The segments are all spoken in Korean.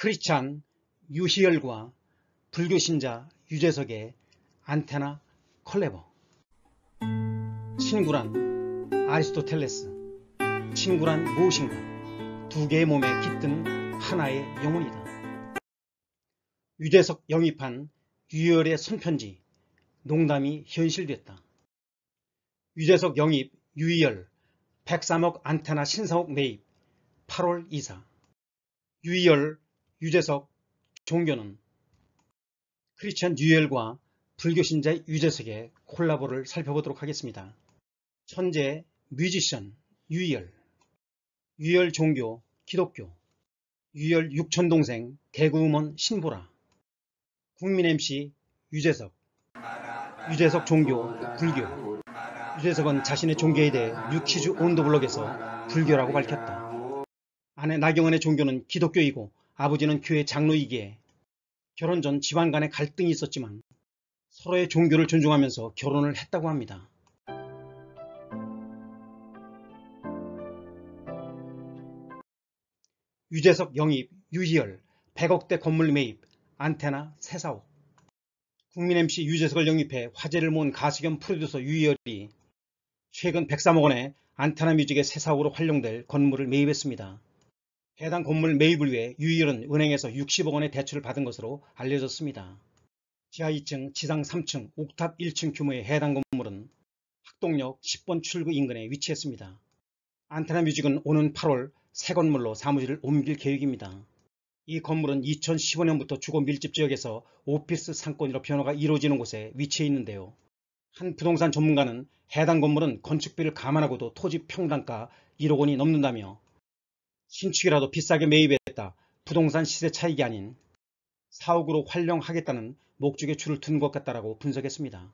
크리찬 유시열과 불교신자 유재석의 안테나 컬레버 친구란 아리스토텔레스 친구란 무엇인가 두 개의 몸에 깃든 하나의 영혼이다 유재석 영입한 유열의 손편지 농담이 현실됐다 유재석 영입 유이열 103억 안테나 신사옥 매입 8월 2사 유이열 유재석, 종교는 크리스천 뉴엘과 불교 신자 유재석의 콜라보를 살펴보도록 하겠습니다. 천재, 뮤지션, 유열, 유열 종교, 기독교, 유열 육천동생, 대구음원 신보라, 국민 MC 유재석, 유재석 종교, 불교, 유재석은 자신의 종교에 대해 뉴키즈 온더블록에서 불교라고 밝혔다. 아내 나경원의 종교는 기독교이고 아버지는 교회 장로이기에 결혼 전 집안 간에 갈등이 있었지만 서로의 종교를 존중하면서 결혼을 했다고 합니다. 유재석 영입, 유희열, 100억대 건물 매입, 안테나 새사옥 국민 MC 유재석을 영입해 화제를 모은 가수겸 프로듀서 유희열이 최근 103억 원의 안테나 뮤직의 새사옥으로 활용될 건물을 매입했습니다. 해당 건물 매입을 위해 유일은 은행에서 60억 원의 대출을 받은 것으로 알려졌습니다. 지하 2층, 지상 3층, 옥탑 1층 규모의 해당 건물은 학동역 10번 출구 인근에 위치했습니다. 안테나 뮤직은 오는 8월 새 건물로 사무실을 옮길 계획입니다. 이 건물은 2015년부터 주거 밀집 지역에서 오피스 상권으로 변화가 이루어지는 곳에 위치해 있는데요. 한 부동산 전문가는 해당 건물은 건축비를 감안하고도 토지 평당가 1억 원이 넘는다며 신축이라도 비싸게 매입했다. 부동산 시세 차익이 아닌 사옥으로 활용하겠다는 목적에 줄을 둔것 같다라고 분석했습니다.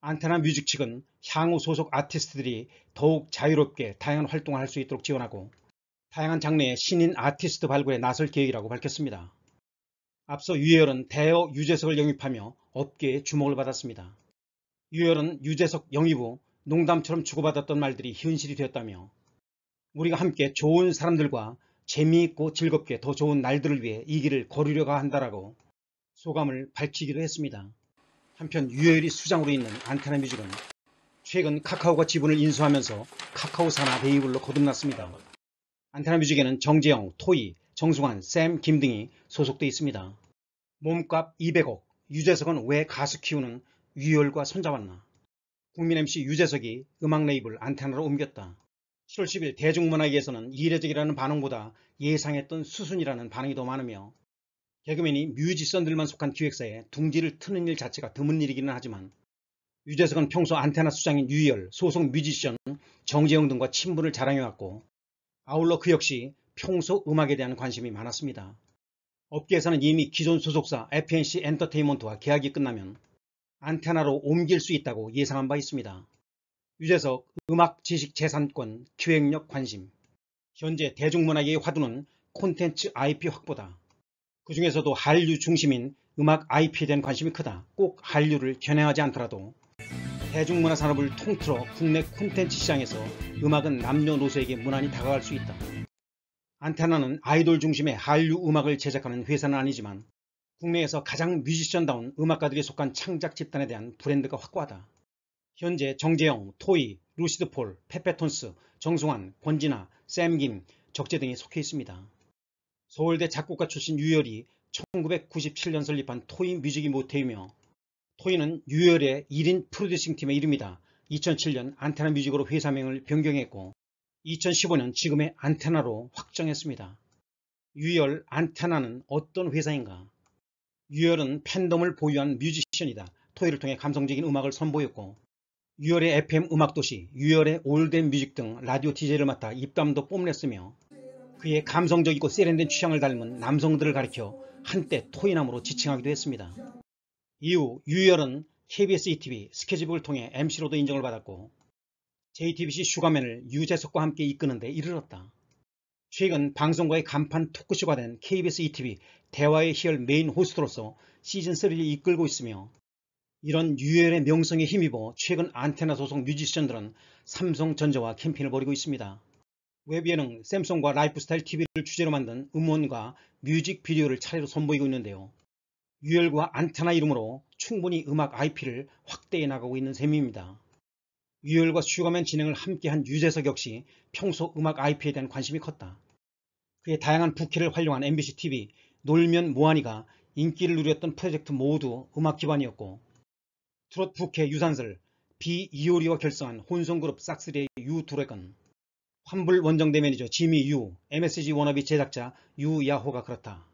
안테나 뮤직 측은 향후 소속 아티스트들이 더욱 자유롭게 다양한 활동을 할 수 있도록 지원하고 다양한 장르의 신인 아티스트 발굴에 나설 계획이라고 밝혔습니다. 앞서 유열은 대여 유재석을 영입하며 업계에 주목을 받았습니다. 유열은 유재석 영입 후 농담처럼 주고받았던 말들이 현실이 되었다며 우리가 함께 좋은 사람들과 재미있고 즐겁게 더 좋은 날들을 위해 이 길을 걸으려고 한다라고 소감을 밝히기도 했습니다. 한편 유해열이 수장으로 있는 안테나 뮤직은 최근 카카오가 지분을 인수하면서 카카오 산하 베이블로 거듭났습니다. 안테나 뮤직에는 정재영, 토이, 정승환, 샘, 김 등이 소속돼 있습니다. 몸값 200억, 유재석은 왜 가수 키우는 유열과 손잡았나? 국민 MC 유재석이 음악 레이블 안테나로 옮겼다. 70일 월1 대중문화계에서는 이례적이라는 반응보다 예상했던 수순이라는 반응이 더 많으며 개그맨이 뮤지션들만 속한 기획사에 둥지를 트는 일 자체가 드문 일이기는 하지만 유재석은 평소 안테나 수장인 유희열, 소속 뮤지션 정재영 등과 친분을 자랑해왔고 아울러 그 역시 평소 음악에 대한 관심이 많았습니다. 업계에서는 이미 기존 소속사 FNC 엔터테인먼트와 계약이 끝나면 안테나로 옮길 수 있다고 예상한 바 있습니다. 유재석 음악 지식 재산권 기획력 관심 현재 대중문화계의 화두는 콘텐츠 IP 확보다. 그 중에서도 한류 중심인 음악 IP에 대한 관심이 크다. 꼭 한류를 겨냥하지 않더라도 대중문화 산업을 통틀어 국내 콘텐츠 시장에서 음악은 남녀노소에게 무난히 다가갈 수 있다. 안테나는 아이돌 중심의 한류 음악을 제작하는 회사는 아니지만 국내에서 가장 뮤지션다운 음악가들이 속한 창작 집단에 대한 브랜드가 확고하다. 현재 정재영, 토이, 루시드폴, 페페톤스, 정승환, 권진아, 샘김, 적재 등이 속해 있습니다. 서울대 작곡가 출신 유열이 1997년 설립한 토이 뮤직이 모태이며 토이는 유열의 1인 프로듀싱 팀의 이름이다. 2007년 안테나 뮤직으로 회사명을 변경했고 2015년 지금의 안테나로 확정했습니다. 유열 안테나는 어떤 회사인가? 유열은 팬덤을 보유한 뮤지션이다. 토이를 통해 감성적인 음악을 선보였고 유열의 FM 음악도시, 유열의 올덴 뮤직 등 라디오 DJ를 맡아 입담도 뽐냈으며 그의 감성적이고 세련된 취향을 닮은 남성들을 가리켜 한때 토이남으로 지칭하기도 했습니다. 이후 유열은 KBS ETV 스케치북을 통해 MC로도 인정을 받았고 JTBC 슈가맨을 유재석과 함께 이끄는 데 이르렀다. 최근 방송과의 간판 토크쇼가 된 KBS ETV 대화의 희열 메인 호스트로서 시즌3를 이끌고 있으며 이런 유열의 명성에 힘입어 최근 안테나 소속 뮤지션들은 삼성전자와 캠페인을 벌이고 있습니다. 웹 예능 샘송과 라이프스타일 TV를 주제로 만든 음원과 뮤직비디오를 차례로 선보이고 있는데요. 유열과 안테나 이름으로 충분히 음악 IP를 확대해 나가고 있는 셈입니다. 유열과 슈가맨 진행을 함께한 유재석 역시 평소 음악 IP에 대한 관심이 컸다. 그의 다양한 부캐를 활용한 MBC TV 놀면 뭐하니가 인기를 누렸던 프로젝트 모두 음악 기반이었고 트롯 부캐 유산슬 비 이오리와 결성한 혼성그룹 싹스리의 유 두레건 환불 원정대 매니저 지미 유, MSG 워너비 제작자 유 야호가 그렇다.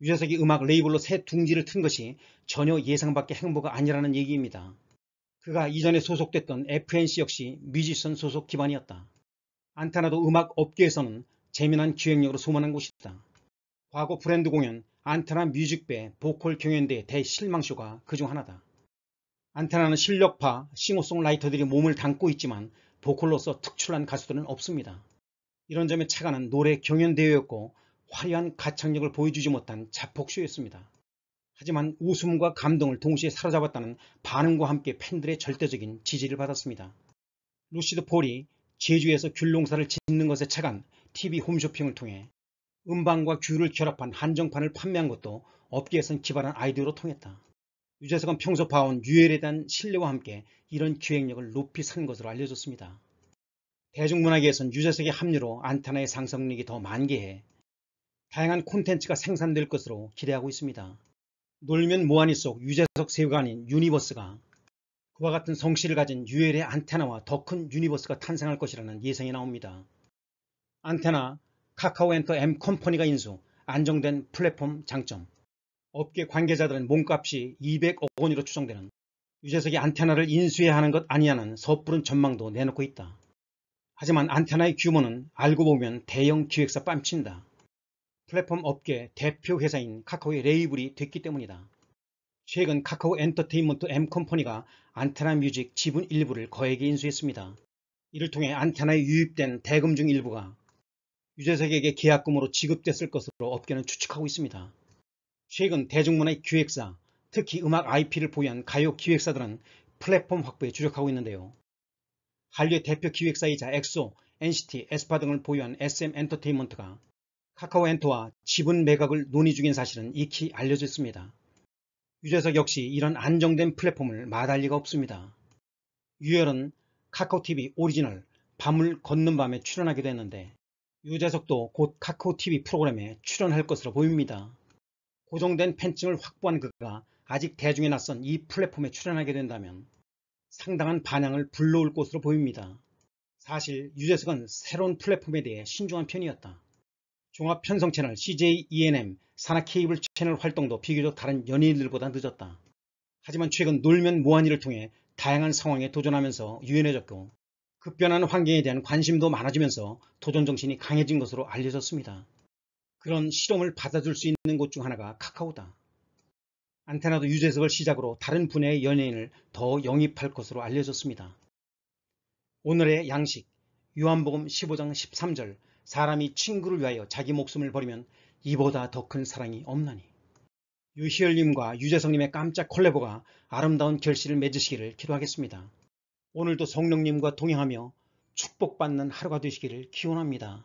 유재석이 음악 레이블로 새 둥지를 튼 것이 전혀 예상밖의 행보가 아니라는 얘기입니다. 그가 이전에 소속됐던 FNC 역시 뮤지션 소속 기반이었다. 안타나도 음악 업계에서는 재미난 기획력으로 소문한 곳이다. 과거 브랜드 공연, 안타나 뮤직배, 보컬 경연대 대실망쇼가 그 중 하나다. 안테나는 실력파, 싱어송라이터들이 몸을 담고 있지만 보컬로서 특출난 가수들은 없습니다. 이런 점에 차가는 노래 경연대회였고 화려한 가창력을 보여주지 못한 자폭쇼였습니다. 하지만 웃음과 감동을 동시에 사로잡았다는 반응과 함께 팬들의 절대적인 지지를 받았습니다. 루시드 폴이 제주에서 귤농사를 짓는 것에 착한 TV 홈쇼핑을 통해 음반과 귤을 결합한 한정판을 판매한 것도 업계에선 기발한 아이디어로 통했다. 유재석은 평소 봐온 유엘에 대한 신뢰와 함께 이런 기획력을 높이 산 것으로 알려졌습니다. 대중문화계에선 유재석의 합류로 안테나의 상상력이 더 만개해 다양한 콘텐츠가 생산될 것으로 기대하고 있습니다. 놀면 뭐하니 속 유재석 세계관인 유니버스가 그와 같은 성씨를 가진 유엘의 안테나와 더 큰 유니버스가 탄생할 것이라는 예상이 나옵니다. 안테나, 카카오 엔터 M 컴퍼니가 인수, 안정된 플랫폼 장점, 업계 관계자들은 몸값이 200억 원으로 추정되는 유재석이 안테나를 인수해야 하는 것 아니냐는 섣부른 전망도 내놓고 있다. 하지만 안테나의 규모는 알고 보면 대형 기획사 뺨친다. 플랫폼 업계 대표 회사인 카카오의 레이블이 됐기 때문이다. 최근 카카오 엔터테인먼트 M컴퍼니가 안테나 뮤직 지분 일부를 거액 에 인수했습니다. 이를 통해 안테나에 유입된 대금 중 일부가 유재석에게 계약금으로 지급됐을 것으로 업계는 추측하고 있습니다. 최근 대중문화의 기획사, 특히 음악 IP를 보유한 가요 기획사들은 플랫폼 확보에 주력하고 있는데요. 한류의 대표 기획사이자 엑소, NCT, 에스파 등을 보유한 SM엔터테인먼트가 카카오엔터와 지분 매각을 논의 중인 사실은 익히 알려졌습니다. 유재석 역시 이런 안정된 플랫폼을 마다할 리가 없습니다. 유열은 카카오TV 오리지널 밤을 걷는 밤에 출연하기도 했는데 유재석도 곧 카카오TV 프로그램에 출연할 것으로 보입니다. 고정된 팬층을 확보한 그가 아직 대중에 낯선 이 플랫폼에 출연하게 된다면 상당한 반향을 불러올 것으로 보입니다. 사실 유재석은 새로운 플랫폼에 대해 신중한 편이었다. 종합 편성 채널 CJ ENM 산하 케이블 채널 활동도 비교적 다른 연예인들보다 늦었다. 하지만 최근 놀면 모하니를 통해 다양한 상황에 도전하면서 유연해졌고 급변하는 환경에 대한 관심도 많아지면서 도전 정신이 강해진 것으로 알려졌습니다. 그런 실험을 받아줄 수 있는 곳 중 하나가 카카오다. 안테나도 유재석을 시작으로 다른 분야의 연예인을 더 영입할 것으로 알려졌습니다. 오늘의 양식 요한복음 15장 13절 사람이 친구를 위하여 자기 목숨을 버리면 이보다 더 큰 사랑이 없나니 유시열님과 유재석님의 깜짝 콜레보가 아름다운 결실을 맺으시기를 기도하겠습니다. 오늘도 성령님과 동행하며 축복받는 하루가 되시기를 기원합니다.